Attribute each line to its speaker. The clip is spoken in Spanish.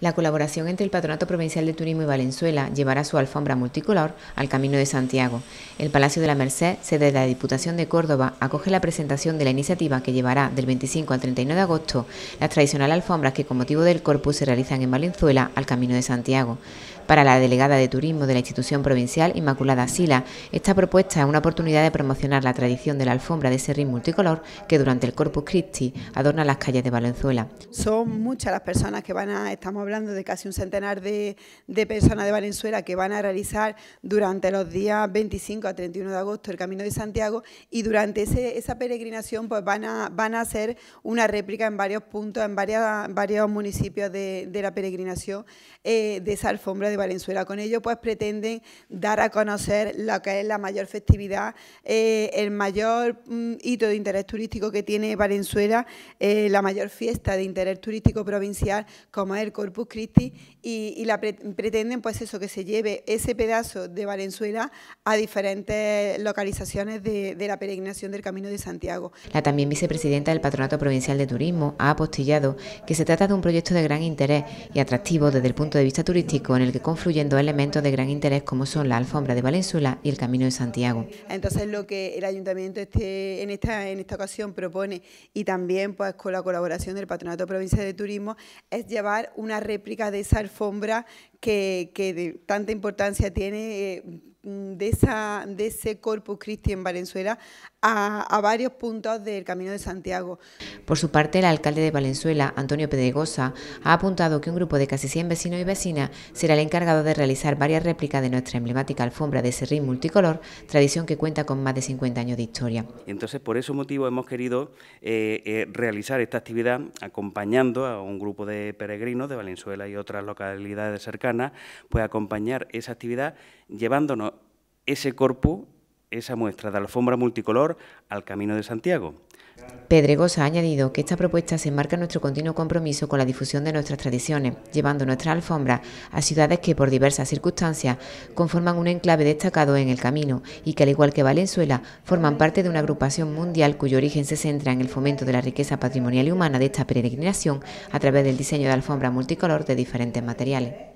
Speaker 1: La colaboración entre el Patronato Provincial de Turismo y Valenzuela llevará su alfombra multicolor al Camino de Santiago. El Palacio de la Merced, sede de la Diputación de Córdoba, acoge la presentación de la iniciativa que llevará del 25 al 31 de agosto las tradicionales alfombras que con motivo del corpus se realizan en Valenzuela al Camino de Santiago. Para la delegada de turismo de la institución provincial, Inmaculada Sila, esta propuesta es una oportunidad de promocionar la tradición de la alfombra de serrín multicolor que durante el Corpus Christi adorna las calles de Valenzuela.
Speaker 2: Son muchas las personas que van a, estamos hablando de casi un centenar de, personas de Valenzuela que van a realizar durante los días 25 a 31 de agosto el Camino de Santiago y durante esa peregrinación pues van a, van a hacer una réplica en varios puntos, en varios municipios de, la peregrinación eh, de esa alfombra de Valenzuela. Con ello, pues pretenden dar a conocer lo que es la mayor festividad, eh, el mayor mm, hito de interés turístico que tiene Valenzuela, eh, la mayor fiesta de interés turístico provincial, como es el Corpus Christi, y, la pretenden, pues eso, que se lleve ese pedazo de Valenzuela a diferentes localizaciones de la peregrinación del Camino de Santiago.
Speaker 1: La también vicepresidenta del Patronato Provincial de Turismo ha apostillado que se trata de un proyecto de gran interés y atractivo desde el punto de vista turístico en el que confluyendo elementos de gran interés como son la alfombra de Valenzuela y el Camino de Santiago.
Speaker 2: Entonces lo que el ayuntamiento este, en, esta, en esta ocasión propone y también pues con la colaboración del Patronato Provincia de Turismo es llevar una réplica de esa alfombra que, de tanta importancia tiene. Eh, Mm, de, esa, de ese Corpus Christi en Valenzuela a, varios puntos del Camino de Santiago.
Speaker 1: Por su parte, el alcalde de Valenzuela, Antonio Pedregosa, ha apuntado que un grupo de casi 100 vecinos y vecinas será el encargado de realizar varias réplicas de nuestra emblemática alfombra de serrín multicolor, tradición que cuenta con más de 50 años de historia.
Speaker 3: Entonces, por ese motivo hemos querido eh, eh, realizar esta actividad acompañando a un grupo de peregrinos de Valenzuela y otras localidades cercanas, pues acompañar esa actividad llevándonos ese corpus, esa muestra de alfombra multicolor al Camino de Santiago.
Speaker 1: Pedregosa ha añadido que esta propuesta se enmarca en nuestro continuo compromiso con la difusión de nuestras tradiciones, llevando nuestra alfombra a ciudades que por diversas circunstancias conforman un enclave destacado en el camino y que al igual que Valenzuela forman parte de una agrupación mundial cuyo origen se centra en el fomento de la riqueza patrimonial y humana de esta peregrinación a través del diseño de alfombra multicolor de diferentes materiales.